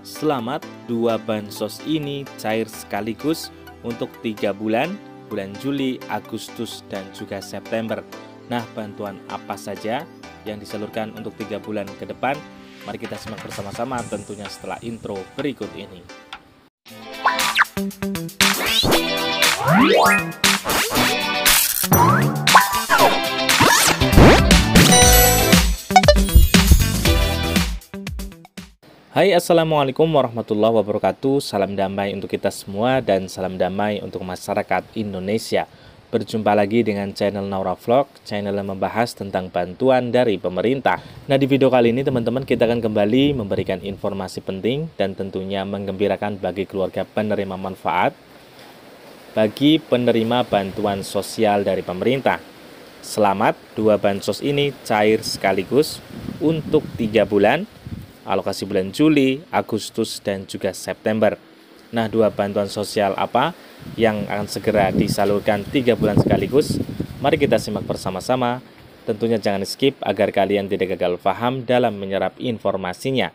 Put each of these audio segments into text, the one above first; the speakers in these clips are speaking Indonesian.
Selamat, dua bansos ini cair sekaligus untuk tiga bulan, bulan Juli, Agustus, dan juga September. Nah, bantuan apa saja yang disalurkan untuk tiga bulan ke depan? Mari kita simak bersama-sama tentunya setelah intro berikut ini. Hai Assalamualaikum warahmatullahi wabarakatuh Salam damai untuk kita semua dan salam damai untuk masyarakat Indonesia Berjumpa lagi dengan channel Naura Vlog, channel yang membahas tentang bantuan dari pemerintah Nah di video kali ini teman-teman kita akan kembali memberikan informasi penting Dan tentunya menggembirakan bagi keluarga penerima manfaat Bagi penerima bantuan sosial dari pemerintah Selamat, dua bansos ini cair sekaligus untuk tiga bulan alokasi bulan Juli, Agustus, dan juga September. Nah, dua bantuan sosial apa yang akan segera disalurkan tiga bulan sekaligus? Mari kita simak bersama-sama. Tentunya jangan skip agar kalian tidak gagal paham dalam menyerap informasinya.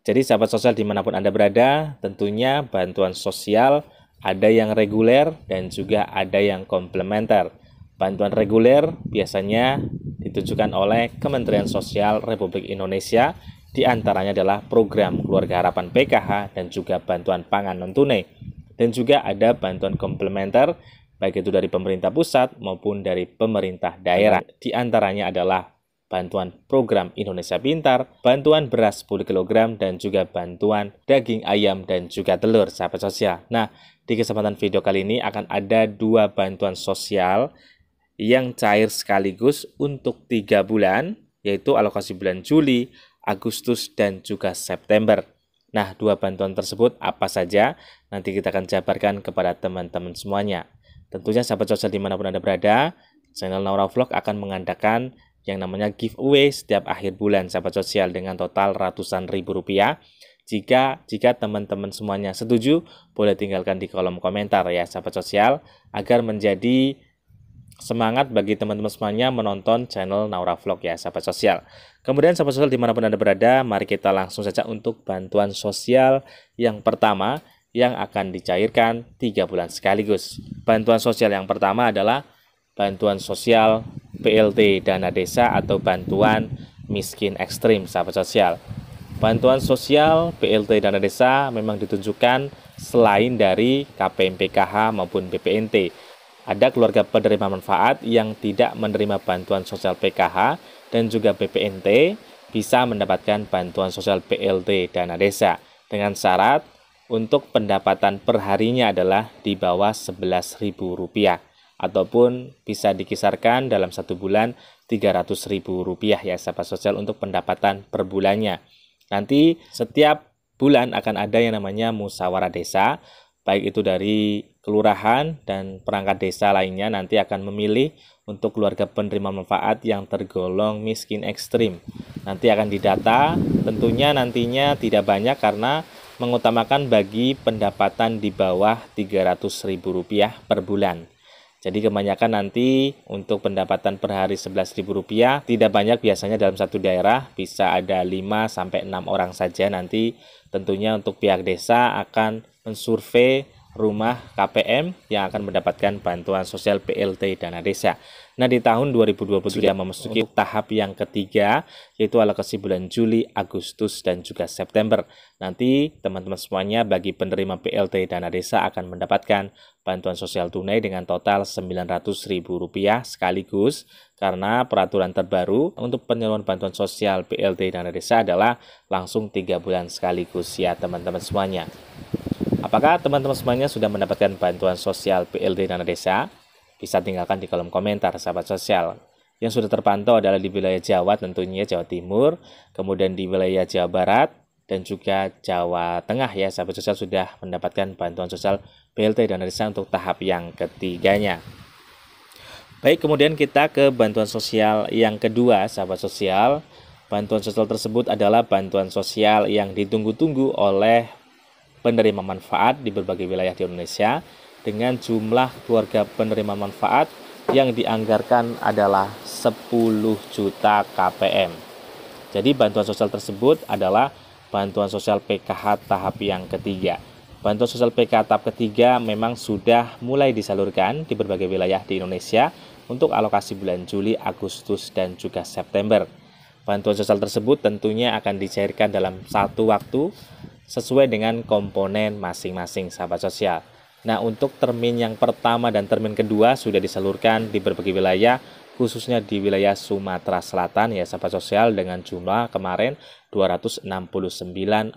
Jadi sahabat sosial dimanapun Anda berada, tentunya bantuan sosial ada yang reguler dan juga ada yang komplementer. Bantuan reguler biasanya ditunjukkan oleh Kementerian Sosial Republik Indonesia, di antaranya adalah program Keluarga Harapan PKH dan juga bantuan pangan non-tunai. Dan juga ada bantuan komplementer, baik itu dari pemerintah pusat maupun dari pemerintah daerah. Di antaranya adalah bantuan program Indonesia Pintar, bantuan beras 10 kg, dan juga bantuan daging ayam dan juga telur sahabat sosial. Nah, di kesempatan video kali ini akan ada dua bantuan sosial yang cair sekaligus untuk tiga bulan, yaitu alokasi bulan Juli, Agustus, dan juga September. Nah, dua bantuan tersebut apa saja? Nanti kita akan jabarkan kepada teman-teman semuanya. Tentunya sahabat sosial dimanapun Anda berada, channel Naura Vlog akan mengandalkan yang namanya giveaway setiap akhir bulan sahabat sosial dengan total ratusan ribu rupiah. Jika jika teman-teman semuanya setuju, boleh tinggalkan di kolom komentar ya sahabat sosial agar menjadi semangat bagi teman-teman semuanya menonton channel Naura Vlog ya sahabat sosial. Kemudian sahabat sosial dimanapun Anda berada, mari kita langsung saja untuk bantuan sosial yang pertama yang akan dicairkan tiga bulan sekaligus. Bantuan sosial yang pertama adalah bantuan sosial BLT dana desa atau bantuan miskin ekstrim sahabat sosial. Bantuan sosial BLT dana desa memang ditunjukkan selain dari KPM PKH maupun BPNT. Ada keluarga penerima manfaat yang tidak menerima bantuan sosial PKH dan juga BPNT bisa mendapatkan bantuan sosial BLT dana desa dengan syarat untuk pendapatan perharinya adalah di bawah Rp11.000 ataupun bisa dikisarkan dalam satu bulan rp ribu ya sahabat sosial untuk pendapatan per bulannya. Nanti setiap bulan akan ada yang namanya musyawarah desa, baik itu dari kelurahan dan perangkat desa lainnya nanti akan memilih untuk keluarga penerima manfaat yang tergolong miskin ekstrim. Nanti akan didata, tentunya nantinya tidak banyak karena mengutamakan bagi pendapatan di bawah Rp300.000 per bulan. Jadi kebanyakan nanti untuk pendapatan per hari Rp11.000 tidak banyak biasanya dalam satu daerah bisa ada 5 sampai 6 orang saja nanti tentunya untuk pihak desa akan mensurvei rumah KPM yang akan mendapatkan bantuan sosial PLT dana desa. Nah di tahun 2023 memasuki tahap yang ketiga yaitu alokasi bulan Juli, Agustus dan juga September. Nanti teman-teman semuanya bagi penerima PLT dana desa akan mendapatkan bantuan sosial tunai dengan total Rp900.000 sekaligus karena peraturan terbaru untuk penyaluran bantuan sosial PLT dana desa adalah langsung 3 bulan sekaligus ya teman-teman semuanya. Apakah teman-teman semuanya sudah mendapatkan bantuan sosial PLD Dana Desa? Bisa tinggalkan di kolom komentar sahabat sosial. Yang sudah terpantau adalah di wilayah Jawa tentunya Jawa Timur, kemudian di wilayah Jawa Barat, dan juga Jawa Tengah ya sahabat sosial sudah mendapatkan bantuan sosial PLT dan desa untuk tahap yang ketiganya. Baik, kemudian kita ke bantuan sosial yang kedua sahabat sosial. Bantuan sosial tersebut adalah bantuan sosial yang ditunggu-tunggu oleh penerima manfaat di berbagai wilayah di Indonesia dengan jumlah keluarga penerima manfaat yang dianggarkan adalah 10 juta KPM. Jadi bantuan sosial tersebut adalah bantuan sosial PKH tahap yang ketiga. Bantuan sosial PKH tahap ketiga memang sudah mulai disalurkan di berbagai wilayah di Indonesia untuk alokasi bulan Juli, Agustus, dan juga September. Bantuan sosial tersebut tentunya akan dicairkan dalam satu waktu sesuai dengan komponen masing-masing sahabat sosial. Nah, untuk termin yang pertama dan termin kedua sudah disalurkan di berbagai wilayah, khususnya di wilayah Sumatera Selatan ya sahabat sosial dengan jumlah kemarin 269.424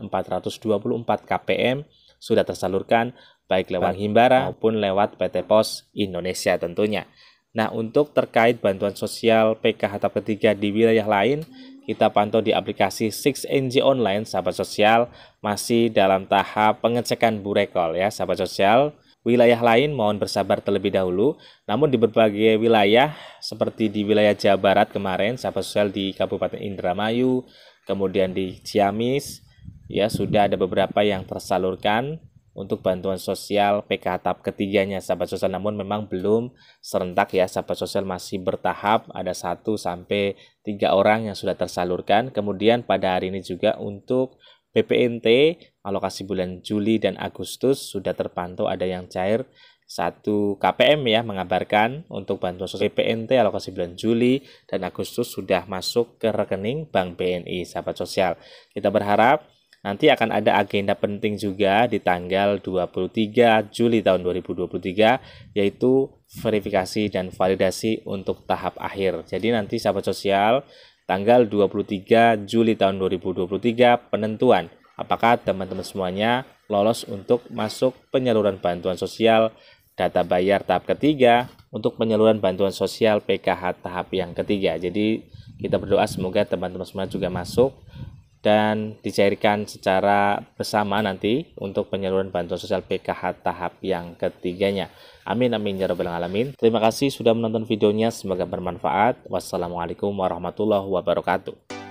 KPM sudah tersalurkan baik lewat Himbara maupun lewat PT Pos Indonesia tentunya. Nah, untuk terkait bantuan sosial PKH tahap ketiga di wilayah lain, kita pantau di aplikasi 6NG Online, sahabat sosial, masih dalam tahap pengecekan burekol ya, sahabat sosial. Wilayah lain mohon bersabar terlebih dahulu, namun di berbagai wilayah, seperti di wilayah Jawa Barat kemarin, sahabat sosial di Kabupaten Indramayu, kemudian di Ciamis, ya sudah ada beberapa yang tersalurkan untuk bantuan sosial PKH tahap ketiganya sahabat sosial namun memang belum serentak ya sahabat sosial masih bertahap ada satu sampai tiga orang yang sudah tersalurkan kemudian pada hari ini juga untuk BPNT alokasi bulan Juli dan Agustus sudah terpantau ada yang cair satu KPM ya mengabarkan untuk bantuan sosial BPNT alokasi bulan Juli dan Agustus sudah masuk ke rekening Bank BNI sahabat sosial. Kita berharap Nanti akan ada agenda penting juga di tanggal 23 Juli tahun 2023 yaitu verifikasi dan validasi untuk tahap akhir. Jadi nanti sahabat sosial tanggal 23 Juli tahun 2023 penentuan apakah teman-teman semuanya lolos untuk masuk penyaluran bantuan sosial data bayar tahap ketiga untuk penyaluran bantuan sosial PKH tahap yang ketiga. Jadi kita berdoa semoga teman-teman semua juga masuk dan dicairkan secara bersama nanti untuk penyaluran bantuan sosial PKH tahap yang ketiganya. Amin amin ya rabbal alamin. Terima kasih sudah menonton videonya, semoga bermanfaat. Wassalamualaikum warahmatullahi wabarakatuh.